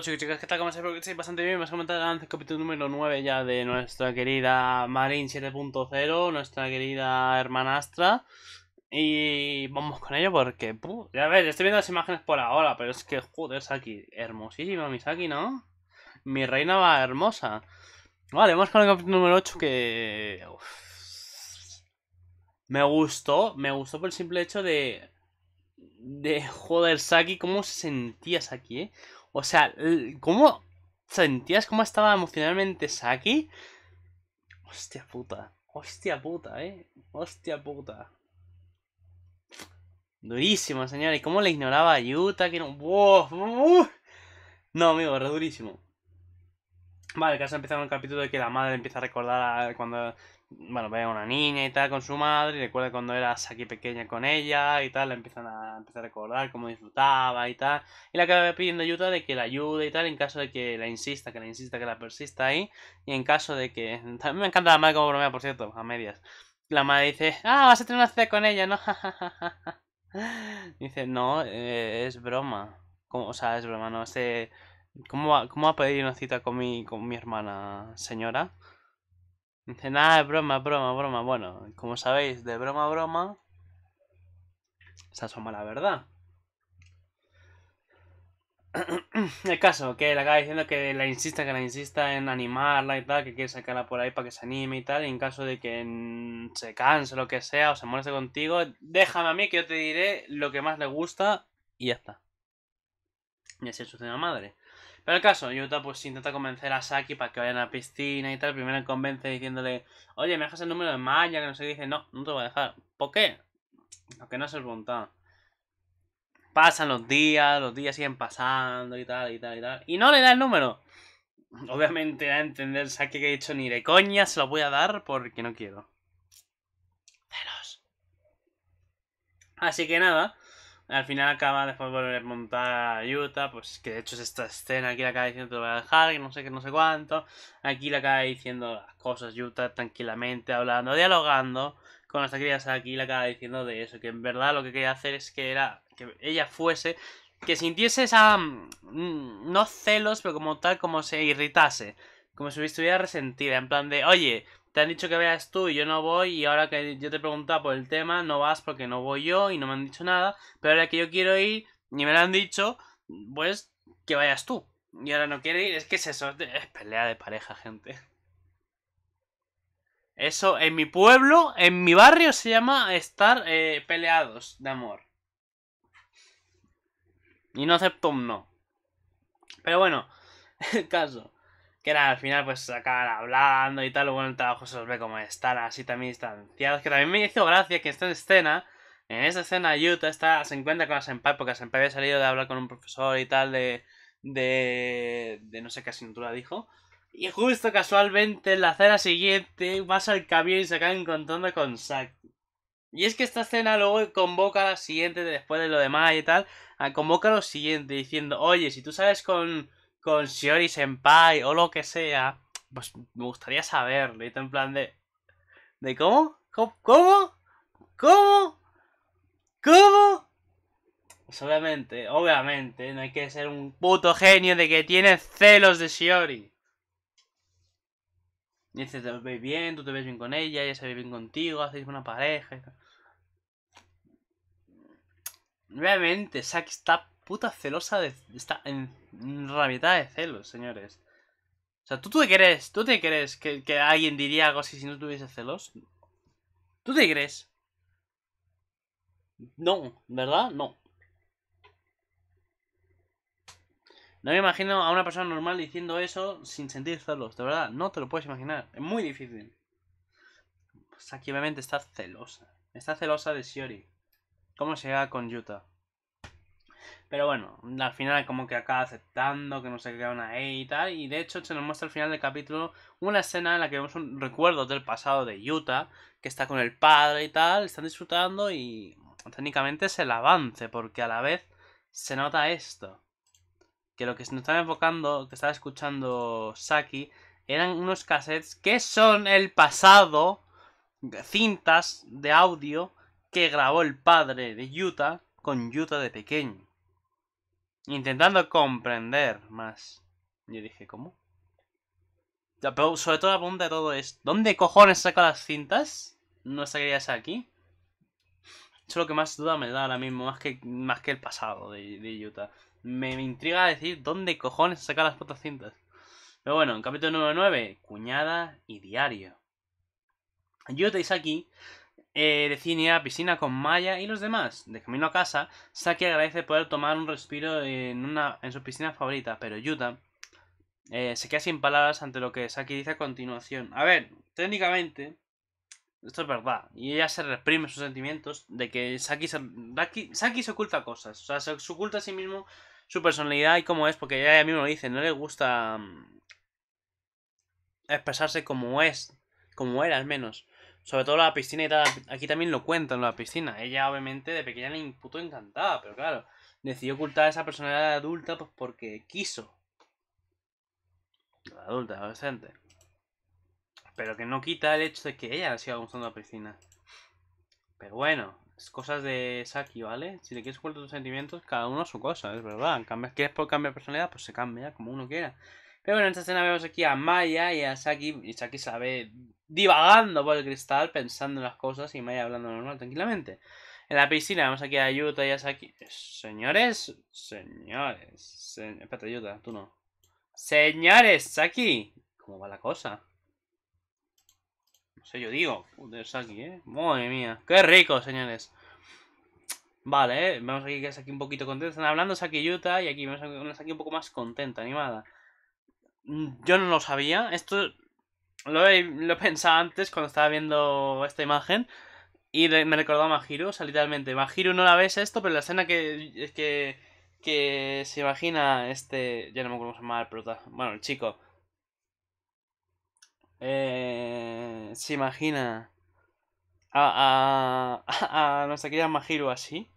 chicos chicas, ¿qué tal? ¿Cómo estáis? Porque estáis bastante bien, Vamos a comentar antes el capítulo número 9 ya de nuestra querida Marin 7.0, nuestra querida hermanastra y vamos con ello porque, ya a ver, estoy viendo las imágenes por ahora, pero es que, joder, Saki, hermosísima mi Saki, ¿no? Mi reina va hermosa. Vale, vamos con el capítulo número 8 que... Me gustó, me gustó por el simple hecho de... De, joder, Saki, cómo se sentía Saki, ¿eh? O sea, ¿cómo sentías cómo estaba emocionalmente Saki? Hostia puta. Hostia puta, eh. Hostia puta. Durísimo, señores. ¿Cómo le ignoraba a Yuta? Que no. No, amigo, era durísimo. Vale, el caso empieza con el capítulo de que la madre empieza a recordar cuando. Bueno, ve a una niña y tal con su madre, y recuerda cuando eras aquí pequeña con ella y tal, la empiezan a, empezar a recordar cómo disfrutaba y tal. Y la acaba pidiendo ayuda de que la ayude y tal, en caso de que la insista, que la insista, que la persista ahí. Y en caso de que. También me encanta la madre como bromea, por cierto, a medias. La madre dice: Ah, vas a tener una cita con ella, ¿no? dice: No, eh, es broma. Como, o sea, es broma, no sé. ¿Cómo va, cómo a pedir una cita con mi, con mi hermana, señora? Dice, nada, es broma, broma, broma. Bueno, como sabéis, de broma, a broma, se asoma la verdad. El caso, que le acaba diciendo que la insista, que la insista en animarla y tal, que quiere sacarla por ahí para que se anime y tal, y en caso de que se canse, lo que sea, o se moleste contigo, déjame a mí que yo te diré lo que más le gusta y ya está. Y así es su madre. Pero el caso, Yuta pues intenta convencer a Saki para que vaya a la piscina y tal. Primero convence diciéndole, oye, me dejas el número de Maya, que no sé Dice, no, no te voy a dejar. ¿Por qué? porque no no se voluntad. Pasan los días, los días siguen pasando y tal, y tal, y tal. Y no le da el número. Obviamente a entender Saki que he dicho ni de coña se lo voy a dar porque no quiero. Celos. Así que nada, al final acaba después volver a montar a Utah, pues que de hecho es esta escena, aquí la acaba diciendo te lo voy a dejar, que no sé qué, no sé cuánto. Aquí la acaba diciendo las cosas Yuta tranquilamente, hablando, dialogando con las crías aquí la acaba diciendo de eso, que en verdad lo que quería hacer es que era que ella fuese, que sintiese esa, mm, no celos, pero como tal, como se irritase, como si estuviera resentida, en plan de, oye, te han dicho que vayas tú y yo no voy y ahora que yo te preguntado por el tema, no vas porque no voy yo y no me han dicho nada, pero ahora que yo quiero ir ni me lo han dicho, pues que vayas tú. Y ahora no quiere ir, es que es eso, es pelea de pareja, gente. Eso en mi pueblo, en mi barrio se llama estar eh, peleados de amor. Y no acepto un no. Pero bueno, el caso. Y nada, al final pues acaban hablando y tal, luego el trabajo se los ve como están así también distanciados, que también me hizo gracia que esta escena, en esta escena Yuta está, se encuentra con la Senpai, porque la Senpai había salido de hablar con un profesor y tal, de, de, de no sé qué asignatura dijo, y justo casualmente en la cena siguiente vas al camión y se acaban encontrando con Saki. Y es que esta escena luego convoca a la siguiente, después de lo demás y tal, convoca a lo siguiente, diciendo, oye, si tú sabes con con Shiori Senpai o lo que sea, pues me gustaría saberlo. Y en plan de. ¿De cómo? ¿Cómo? ¿Cómo? ¿Cómo? Pues obviamente, obviamente, no hay que ser un puto genio de que tiene celos de Shiori. Y dice, te ves bien, tú te ves bien con ella, ella se ve bien contigo, hacéis una pareja. Y Obviamente, Saki está puta celosa de... Está rabieta de celos, señores. O sea, ¿tú, tú te crees? ¿Tú te crees que, alguien diría algo así si no tuviese celos? ¿Tú te crees? No, ¿verdad? No. No me imagino a una persona normal diciendo eso sin sentir celos, de verdad. No te lo puedes imaginar. Es muy difícil. Pues aquí obviamente está celosa. Está celosa de Shiori. ¿Cómo se va con Yuta? Pero bueno, al final como que acaba aceptando que no se crea una E y tal. Y de hecho se nos muestra al final del capítulo una escena en la que vemos un recuerdo del pasado de Yuta. que está con el padre y tal, están disfrutando y técnicamente es el avance, porque a la vez se nota esto. Que lo que se nos están enfocando, que estaba escuchando Saki, eran unos cassettes que son el pasado, cintas de audio que grabó el padre de Yuta con Yuta de pequeño. Intentando comprender más. Yo dije, ¿cómo? Pero sobre todo la pregunta de todo es, ¿dónde cojones saca las cintas? No estarías aquí. Eso es lo que más duda me da ahora mismo, más que, más que el pasado de, Yuta Me, intriga decir dónde cojones saca las putas cintas. Pero bueno, en capítulo número 9, cuñada y diario. Yuta y aquí eh, cine a piscina con Maya y los demás. De camino a casa, Saki agradece poder tomar un respiro en, una, en su piscina favorita, pero Yuta eh, se queda sin palabras ante lo que Saki dice a continuación. A ver, técnicamente, esto es verdad. Y ella se reprime sus sentimientos de que Saki se, se oculta cosas. O sea, se oculta a sí mismo su personalidad y cómo es, porque ella mismo lo dice, no le gusta mm, expresarse como es, como era al menos. Sobre todo la piscina y tal. Aquí también lo cuentan, la piscina. Ella, obviamente, de pequeña le imputó encantada, pero claro, decidió ocultar esa personalidad adulta pues porque quiso. La adulta, adolescente. Pero que no quita el hecho de que ella siga gustando la piscina. Pero bueno, es cosas de Saki, ¿vale? Si le quieres ocultar tus sentimientos, cada uno su cosa, es verdad. Cambias, quieres por cambiar personalidad, pues se cambia como uno quiera. Pero bueno, en esta escena vemos aquí a Maya y a Saki. Y Saki se ve divagando por el cristal, pensando en las cosas y Maya hablando normal, tranquilamente. En la piscina vemos aquí a Yuta y a Saki. Señores, señores. Se... Espérate, Yuta, tú no. Señores, Saki. ¿Cómo va la cosa? No sé, yo digo. Joder, Saki, eh. Madre mía. Qué rico, señores. Vale, eh. Vemos aquí que aquí un poquito contenta. Están hablando Saki y Yuta. Y aquí vemos a Saki un poco más contenta, animada. Mm, yo no lo sabía. Esto lo he, antes cuando estaba viendo esta imagen. Y me recordó a Mahiro, o sea, literalmente. no la ves esto, pero la escena que, que, que se imagina este. Ya no me acuerdo cómo se prota. Bueno, el chico. Eh, se imagina a, a, a, nuestra querida Mahiro así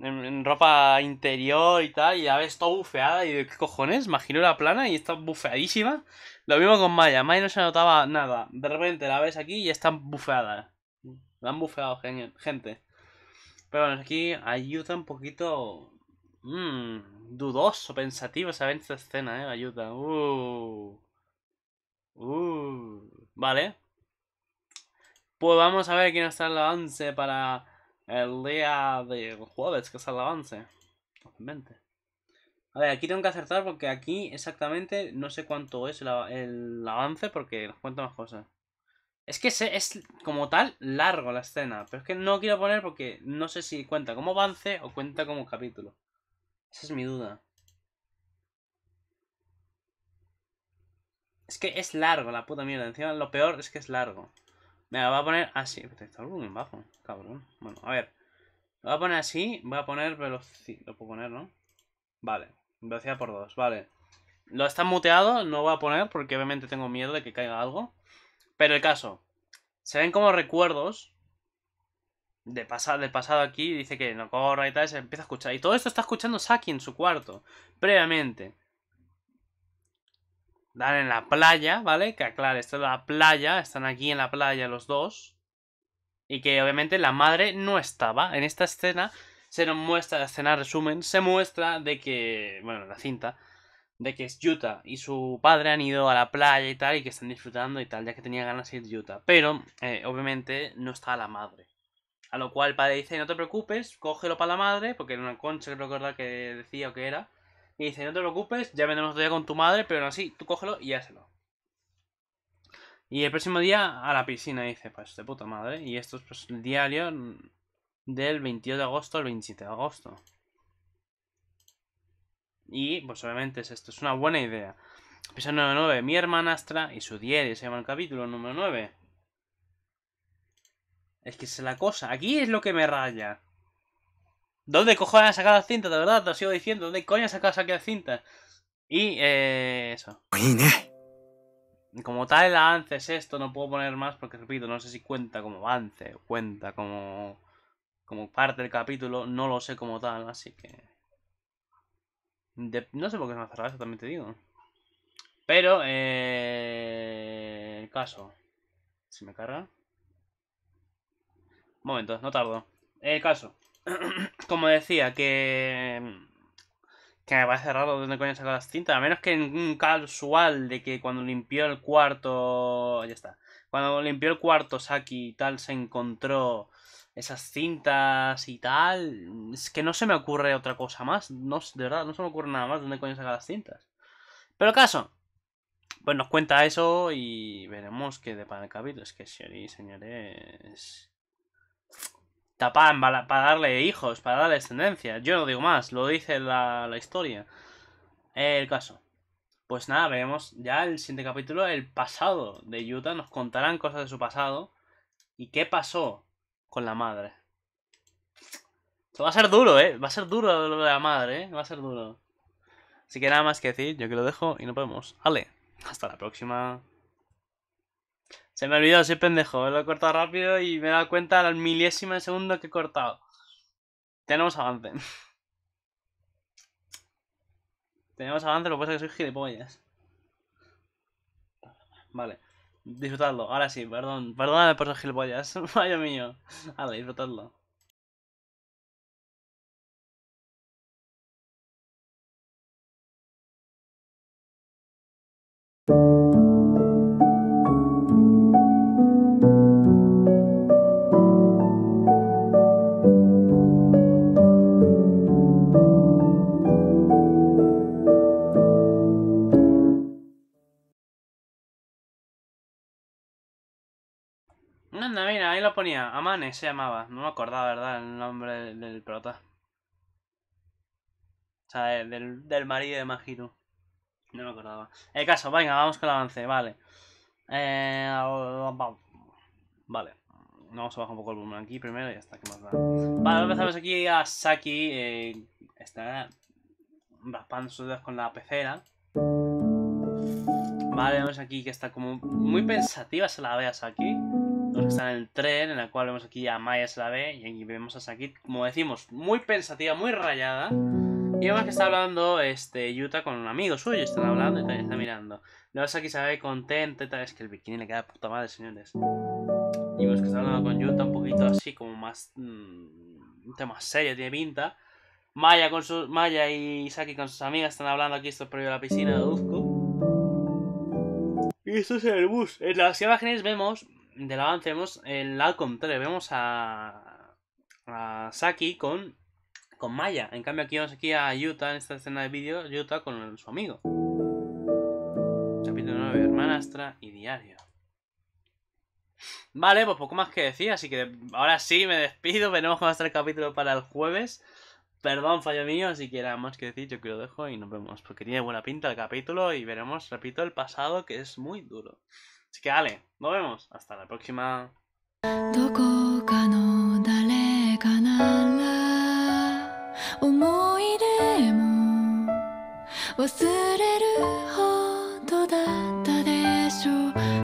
en, ropa interior y tal, y la ves todo bufeada. Y qué cojones, imagino la plana y está bufeadísima. Lo mismo con Maya, Maya no se notaba nada. De repente la ves aquí y está bufeada. La han bufeado, gente. Pero bueno, aquí ayuda un poquito. Mmm, dudoso, pensativo en esta escena, eh, ayuda. Uh. Uh. Vale. Pues vamos a ver quién está en el avance para el día del jueves, que es el avance. A ver, aquí tengo que acertar porque aquí exactamente no sé cuánto es el, avance porque nos cuento más cosas. Es que es, es, como tal largo la escena, pero es que no quiero poner porque no sé si cuenta como avance o cuenta como capítulo. Esa es mi duda. Es que es largo la puta mierda, encima lo peor es que es largo. Me la voy a poner así. Está algo en bajo, cabrón. Bueno, a ver. Lo voy a poner así. Voy a poner velocidad. Lo puedo poner, ¿no? Vale. Velocidad por dos, vale. Lo está muteado, no lo voy a poner porque obviamente tengo miedo de que caiga algo. Pero el caso. Se ven como recuerdos de pasado... del pasado aquí. Dice que no corra y tal. se empieza a escuchar. Y todo esto está escuchando Saki en su cuarto. Previamente dan en la playa, ¿vale? Que aclare, esto es la playa, están aquí en la playa los dos. Y que obviamente la madre no estaba. En esta escena se nos muestra, la escena resumen, se muestra de que, bueno, la cinta, de que es Yuta y su padre han ido a la playa y tal, y que están disfrutando y tal, ya que tenía ganas de ir Yuta. Pero, eh, obviamente, no está la madre. A lo cual el padre dice, no te preocupes, cógelo para la madre, porque era una concha, creo recordar que decía o que era. Y dice, no te preocupes, ya vendremos otro día con tu madre, pero así, tú cógelo y házelo. Y el próximo día a la piscina, dice, pues de puta madre. Y esto es pues, el diario del 22 de agosto al 27 de agosto. Y, pues obviamente, esto es una buena idea. Episodio número 9, mi hermanastra y su diario, se llama el capítulo número 9. Es que es la cosa, aquí es lo que me raya. ¿Dónde cojones ha sacado la cinta, De verdad, te lo sigo diciendo. ¿Dónde coño ha sacado la cinta? Y eh, eso. Como tal el avance es esto, no puedo poner más porque repito, no sé si cuenta como avance, cuenta como, como parte del capítulo, no lo sé como tal, así que... no sé por qué no cerrado eso, también te digo. Pero, eh, el caso... Si me carga... Un momento, no tardo. El caso... como decía, que. Que me parece raro dónde coño saca las cintas. A menos que en un casual de que cuando limpió el cuarto. Ya está. Cuando limpió el cuarto, Saki y tal, se encontró esas cintas y tal. Es que no se me ocurre otra cosa más. No, de verdad, no se me ocurre nada más dónde coño saca las cintas. Pero caso, pues nos cuenta eso y veremos qué depara el capítulo. Es que, señores, señores. Tapan para, darle hijos, para darle descendencia. Yo no digo más, lo dice la, historia. El caso. Pues nada, veremos ya el siguiente capítulo, el pasado de Yuta. Nos contarán cosas de su pasado y qué pasó con la madre. Esto va a ser duro, ¿eh? Va a ser duro lo de la madre, ¿eh? Va a ser duro. Así que nada más que decir, yo que lo dejo y nos vemos. Ale, hasta la próxima. Se me olvidó soy pendejo. Lo he cortado rápido y me he dado cuenta al milésimo de segundo que he cortado. Tenemos avance. Tenemos avance, lo que pasa es que soy gilipollas. Vale. Disfrutadlo. Ahora sí, perdón. Perdóname por ser gilipollas. Vaya mío. Vale, disfrutadlo. mira, ahí lo ponía. Amane se llamaba. No me acordaba, ¿verdad? El nombre del, pelota prota. O sea, del, del marido de Majiru. No me acordaba. El caso, venga, vamos con el avance. Vale. Eh, vale. Vamos a bajar un poco el volumen aquí primero y hasta que más da. Vale, empezamos aquí a Saki. Eh, está raspando sus dedos con la pecera. Vale, vemos aquí que está como muy pensativa se la ve a Saki. Está en el tren, en el cual vemos aquí a Maya se la y aquí vemos a Sakit, como decimos, muy pensativa, muy rayada. Y vemos que está hablando este, Yuta con un amigo suyo, están hablando y también está mirando. Luego Saki se ve contenta y tal, vez que el bikini le queda puta madre, señores. Y vemos que está hablando con Yuta un poquito así, como más... Mm, un tema serio, tiene pinta. Maya, con Maya y Saki con sus amigas están hablando aquí, esto es previo a la piscina de Uzku. Y esto es el bus. En las imágenes vemos del avance vemos el, al 3, vemos a, Saki con, con Maya. En cambio aquí vemos aquí a Yuta en esta escena de vídeo, Yuta con su amigo. Capítulo 9, hermanastra y diario. Vale, pues poco más que decir, así que ahora sí me despido, veremos con va el capítulo para el jueves. Perdón, fallo mío, si que más que decir, yo que lo dejo y nos vemos, porque tiene buena pinta el capítulo y veremos, repito, el pasado que es muy duro. Así que dale, nos vemos. Hasta la próxima.